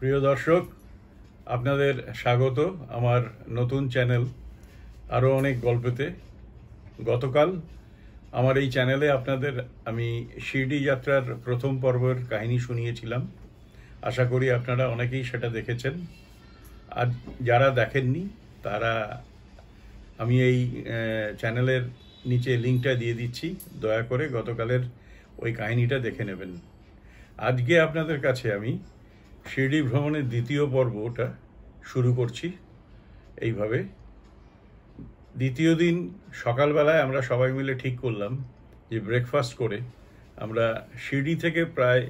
প্রিয় দর্শক আপনাদের স্বাগত আমার নতুন চ্যানেল আরও অনেক গল্পেতে গতকাল আমার এই চ্যানেলে আপনাদের আমি শিরডি যাত্রার প্রথম পর্বের কাহিনী শুনিয়েছিলাম আশা করি আপনারা অনেকেই সেটা দেখেছেন আর যারা দেখেননি তারা আমি এই চ্যানেলের নিচে লিঙ্কটা দিয়ে দিচ্ছি দয়া করে গতকালের ওই কাহিনীটা দেখে নেবেন আজকে আপনাদের কাছে আমি শিরডি ভ্রমণের দ্বিতীয় পর্ব ওটা শুরু করছি এইভাবে দ্বিতীয় দিন সকালবেলায় আমরা সবাই মিলে ঠিক করলাম যে ব্রেকফাস্ট করে আমরা শিরডি থেকে প্রায়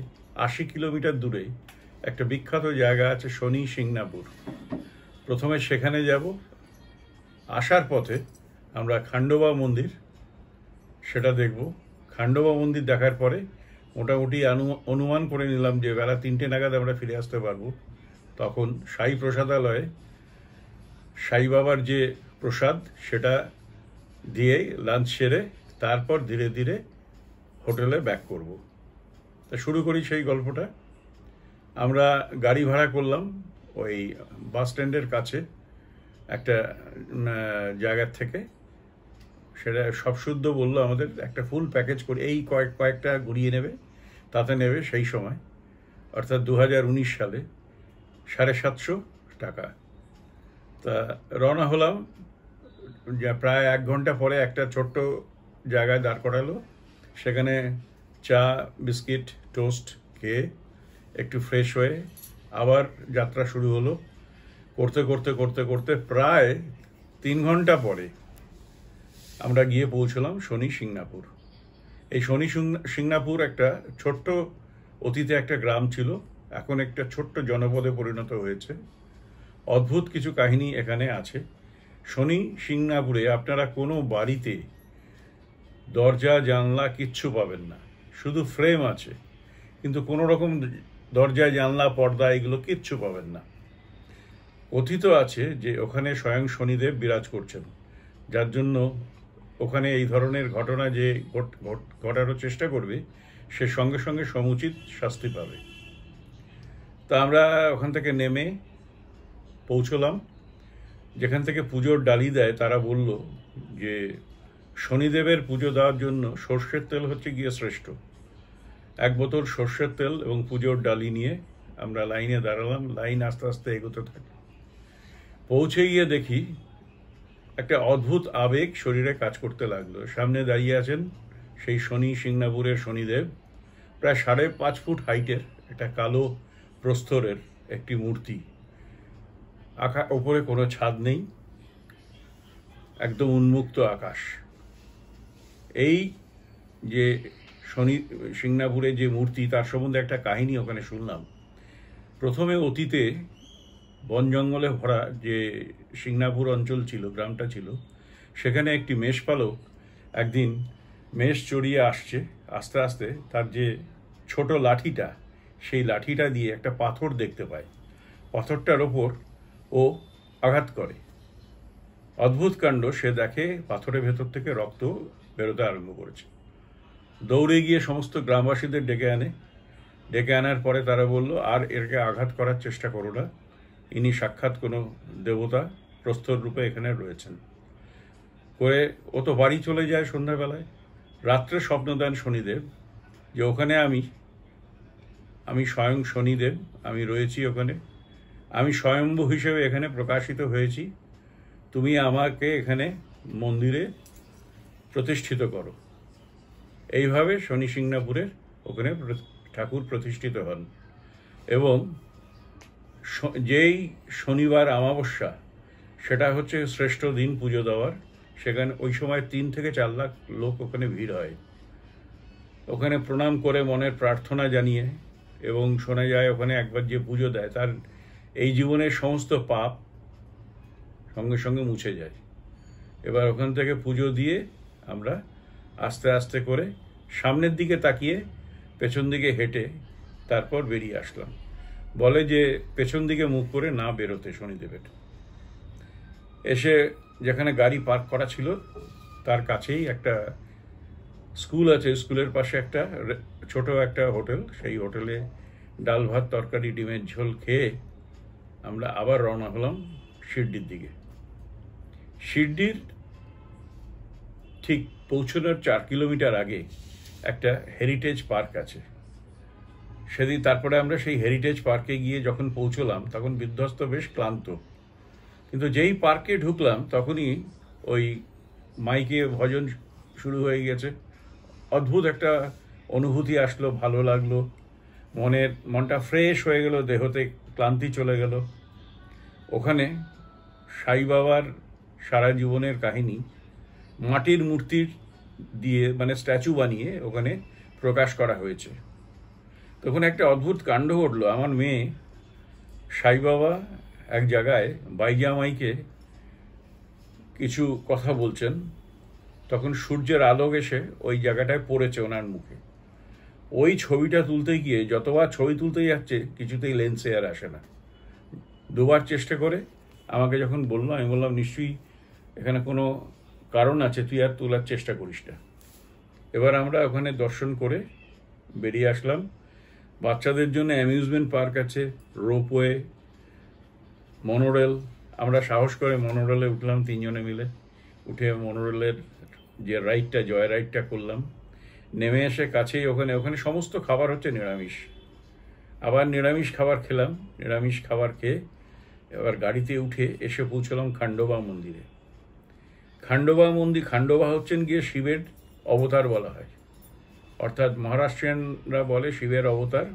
আশি কিলোমিটার দূরে একটা বিখ্যাত জায়গা আছে শনি সিংনাপুর প্রথমে সেখানে যাব আসার পথে আমরা খান্ডবা মন্দির সেটা দেখব খান্ডবা মন্দির দেখার পরে মোটামুটি অনুমান করে নিলাম যে বেলা তিনটে নাগাদ আমরা ফিরে আসতে পারবো তখন সাই প্রসাদালয়ে সাই বাবার যে প্রসাদ সেটা দিয়েই লাঞ্চ সেরে তারপর ধীরে ধীরে হোটেলে ব্যাক করব। তা শুরু করি সেই গল্পটা আমরা গাড়ি ভাড়া করলাম ওই বাস স্ট্যান্ডের কাছে একটা জায়গার থেকে সেটা সব শুদ্ধ বললো আমাদের একটা ফুল প্যাকেজ করে এই কয়েক কয়েকটা ঘুরিয়ে নেবে তাতে নেবে সেই সময় অর্থাৎ দু সালে সাড়ে সাতশো টাকা তা রওনা হলাম যা প্রায় এক ঘন্টা পরে একটা ছোট্ট জায়গায় দাঁড় করালো সেখানে চা বিস্কিট টোস্ট খেয়ে একটু ফ্রেশ হয়ে আবার যাত্রা শুরু হলো করতে করতে করতে করতে প্রায় তিন ঘন্টা পরে আমরা গিয়ে পৌঁছলাম শনি সিংনাপুর এই শনি সিংনাপুর একটা ছোট্ট অতীতে একটা গ্রাম ছিল এখন একটা ছোট্ট জনপদে পরিণত হয়েছে অদ্ভুত কিছু কাহিনী এখানে আছে শনি সিংনাপুরে আপনারা কোনো বাড়িতে দরজা জানলা কিচ্ছু পাবেন না শুধু ফ্রেম আছে কিন্তু কোনো রকম দরজা জানলা পর্দা এগুলো কিচ্ছু পাবেন না কথিত আছে যে ওখানে স্বয়ং শনিদেব বিরাজ করছেন যার জন্য ওখানে এই ধরনের ঘটনা যে ঘটানোর চেষ্টা করবে সে সঙ্গে সঙ্গে সমুচিত শাস্তি পাবে তা আমরা ওখান থেকে নেমে পৌঁছলাম যেখান থেকে পুজোর ডালি দেয় তারা বলল যে শনিদেবের পুজো দেওয়ার জন্য সর্ষের তেল হচ্ছে গিয়ে শ্রেষ্ঠ এক বোতল সর্ষের তেল এবং পুজোর ডালি নিয়ে আমরা লাইনে দাঁড়ালাম লাইন আস্তে আস্তে এগোতে থাকি পৌঁছে গিয়ে দেখি একটা অদ্ভুত আবেগ শরীরে কাজ করতে লাগলো সামনে দাঁড়িয়ে আছেন সেই শনি সিংনাপুরের শনিদেব প্রায় সাড়ে পাঁচ ফুট হাইটের একটা কালো প্রস্তরের একটি মূর্তি আকা ওপরে কোনো ছাদ নেই একদম উন্মুক্ত আকাশ এই যে শনি সিংনাপুরের যে মূর্তি তার সম্বন্ধে একটা কাহিনী ওখানে শুনলাম প্রথমে অতীতে বন জঙ্গলে ভরা যে সিংনাপুর অঞ্চল ছিল গ্রামটা ছিল সেখানে একটি মেষ পালক একদিন মেষ চড়িয়ে আসছে আস্তে আস্তে তার যে ছোট লাঠিটা সেই লাঠিটা দিয়ে একটা পাথর দেখতে পায় পাথরটার ওপর ও আঘাত করে অদ্ভুত কাণ্ড সে দেখে পাথরের ভেতর থেকে রক্ত বেরোতে আরম্ভ করেছে দৌড়ে গিয়ে সমস্ত গ্রামবাসীদের ডেকে আনে ডেকে আনার পরে তারা বলল আর এরকে আঘাত করার চেষ্টা করো না ইনি সাক্ষাৎ কোনো দেবতা প্রস্তর রূপে এখানে রয়েছেন করে ও তো বাড়ি চলে যায় সন্ধ্যাবেলায় রাত্রে স্বপ্ন দেন শনিদেব যে ওখানে আমি আমি স্বয়ং শনিদেব আমি রয়েছি ওখানে আমি স্বয়ম্ভু হিসেবে এখানে প্রকাশিত হয়েছি তুমি আমাকে এখানে মন্দিরে প্রতিষ্ঠিত করো এইভাবে শনি সিংনাপুরের ওখানে ঠাকুর প্রতিষ্ঠিত হন এবং যেই শনিবার অমাবস্যা সেটা হচ্ছে শ্রেষ্ঠ দিন পুজো দেওয়ার সেখানে ওই সময় তিন থেকে চার লাখ লোক ওখানে ভিড় হয় ওখানে প্রণাম করে মনের প্রার্থনা জানিয়ে এবং শোনা যায় ওখানে একবার যে পুজো দেয় তার এই জীবনের সমস্ত পাপ সঙ্গে সঙ্গে মুছে যায় এবার ওখান থেকে পুজো দিয়ে আমরা আস্তে আস্তে করে সামনের দিকে তাকিয়ে পেছন দিকে হেঁটে তারপর বেরিয়ে আসলাম বলে যে পেছন দিকে মুখ করে না বেরোতে শনিদেবের এসে যেখানে গাড়ি পার্ক করা ছিল তার কাছেই একটা স্কুল আছে স্কুলের পাশে একটা ছোট একটা হোটেল সেই হোটেলে ডাল ভাত তরকারি ডিমের ঝোল খেয়ে আমরা আবার রওনা হলাম শিরডির দিকে শিরডির ঠিক পৌঁছানোর চার কিলোমিটার আগে একটা হেরিটেজ পার্ক আছে সেদিন তারপরে আমরা সেই হেরিটেজ পার্কে গিয়ে যখন পৌঁছলাম তখন বিধ্বস্ত বেশ ক্লান্ত কিন্তু যেই পার্কে ঢুকলাম তখনই ওই মাইকে ভজন শুরু হয়ে গেছে অদ্ভুত একটা অনুভূতি আসলো ভালো লাগলো মনের মনটা ফ্রেশ হয়ে গেল দেহতে ক্লান্তি চলে গেল ওখানে সাই বাবার সারা জীবনের কাহিনী মাটির মূর্তির দিয়ে মানে স্ট্যাচু বানিয়ে ওখানে প্রকাশ করা হয়েছে তখন একটা অদ্ভুত কাণ্ড ঘটলো আমার মেয়ে সাই বাবা এক জায়গায় বাইজামাইকে কিছু কথা বলছেন তখন সূর্যের আলো এসে ওই জায়গাটায় পড়েছে ওনার মুখে ওই ছবিটা তুলতে গিয়ে যতবার ছবি তুলতে যাচ্ছে কিছুতেই লেন্সে আর আসে না দুবার চেষ্টা করে আমাকে যখন বললো আমি বললাম নিশ্চয়ই এখানে কোনো কারণ আছে তুই আর তোলার চেষ্টা করিস না এবার আমরা ওখানে দর্শন করে বেরিয়ে আসলাম বাচ্চাদের জন্য অ্যামিউজমেন্ট পার্ক আছে রোপওয়ে মনোরেল আমরা সাহস করে মনোরেলে উঠলাম তিনজনে মিলে উঠে মনোরেলের যে রাইডটা জয় রাইডটা করলাম নেমে এসে কাছেই ওখানে ওখানে সমস্ত খাবার হচ্ছে নিরামিষ আবার নিরামিষ খাবার খেলাম নিরামিষ খাবার খেয়ে এবার গাড়িতে উঠে এসে পৌঁছলাম খান্ডোবা মন্দিরে খান্ডোবা মন্দির খান্ডোবা হচ্ছেন গিয়ে শিবের অবতার বলা হয় অর্থাৎ মহারাষ্ট্রিয়ানরা বলে শিবের অবতার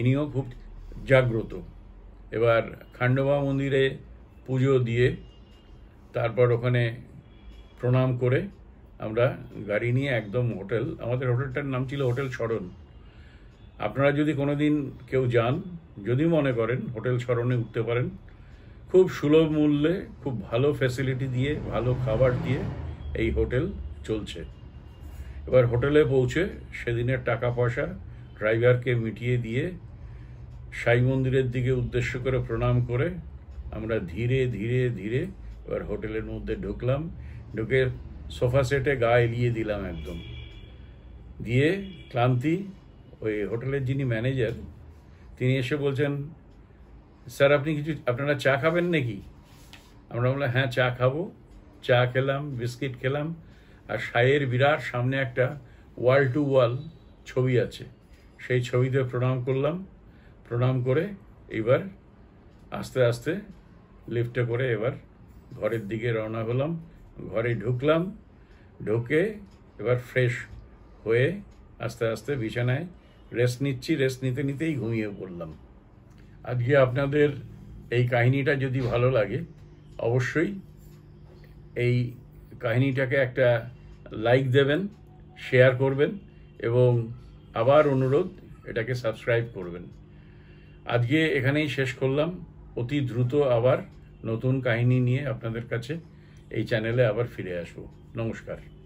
ইনিও খুব জাগ্রত এবার খান্ডবা মন্দিরে পুজো দিয়ে তারপর ওখানে প্রণাম করে আমরা গাড়ি নিয়ে একদম হোটেল আমাদের হোটেলটার নাম ছিল হোটেল স্মরণ আপনারা যদি কোনো দিন কেউ যান যদি মনে করেন হোটেল স্মরণে উঠতে পারেন খুব সুলভ মূল্যে খুব ভালো ফ্যাসিলিটি দিয়ে ভালো খাবার দিয়ে এই হোটেল চলছে এবার হোটেলে পৌঁছে সেদিনের টাকা পয়সা ড্রাইভারকে মিটিয়ে দিয়ে সাই মন্দিরের দিকে উদ্দেশ্য করে প্রণাম করে আমরা ধীরে ধীরে ধীরে এবার হোটেলের মধ্যে ঢুকলাম ঢুকে সোফা সেটে গা এলিয়ে দিলাম একদম দিয়ে ক্লান্তি ওই হোটেলের যিনি ম্যানেজার তিনি এসে বলছেন স্যার আপনি কিছু আপনারা চা খাবেন নাকি আমরা বললাম হ্যাঁ চা খাবো চা খেলাম বিস্কিট খেলাম আর সায়ের বিরাট সামনে একটা ওয়াল টু ওয়াল ছবি আছে সেই ছবিতে প্রণাম করলাম প্রণাম করে এবার আস্তে আস্তে লিফটে করে এবার ঘরের দিকে রওনা হলাম ঘরে ঢুকলাম ঢুকে এবার ফ্রেশ হয়ে আস্তে আস্তে বিছানায় রেস্ট নিচ্ছি রেস্ট নিতে নিতেই ঘুমিয়ে পড়লাম আজকে আপনাদের এই কাহিনীটা যদি ভালো লাগে অবশ্যই এই কাহিনীটাকে একটা লাইক দেবেন শেয়ার করবেন এবং আবার অনুরোধ এটাকে সাবস্ক্রাইব করবেন আজকে এখানেই শেষ করলাম অতি দ্রুত আবার নতুন কাহিনী নিয়ে আপনাদের কাছে এই চ্যানেলে আবার ফিরে আসবো নমস্কার